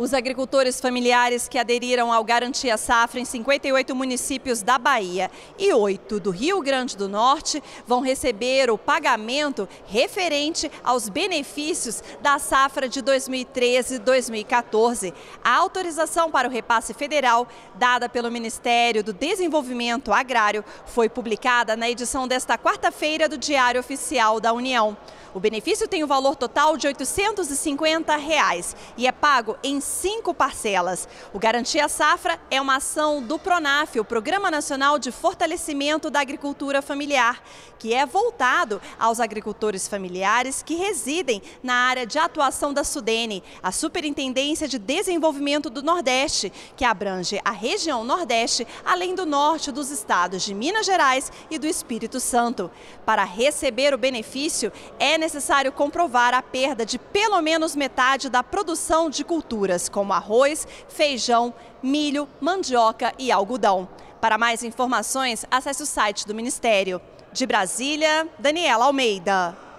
Os agricultores familiares que aderiram ao Garantia Safra em 58 municípios da Bahia e 8 do Rio Grande do Norte vão receber o pagamento referente aos benefícios da safra de 2013-2014. A autorização para o repasse federal, dada pelo Ministério do Desenvolvimento Agrário, foi publicada na edição desta quarta-feira do Diário Oficial da União. O benefício tem o um valor total de R$ 850 reais e é pago em cinco parcelas. O Garantia Safra é uma ação do PRONAF, o Programa Nacional de Fortalecimento da Agricultura Familiar, que é voltado aos agricultores familiares que residem na área de atuação da Sudene, a Superintendência de Desenvolvimento do Nordeste, que abrange a região Nordeste, além do norte dos estados de Minas Gerais e do Espírito Santo. Para receber o benefício, é necessário comprovar a perda de pelo menos metade da produção de culturas culturas como arroz, feijão, milho, mandioca e algodão. Para mais informações, acesse o site do Ministério. De Brasília, Daniela Almeida.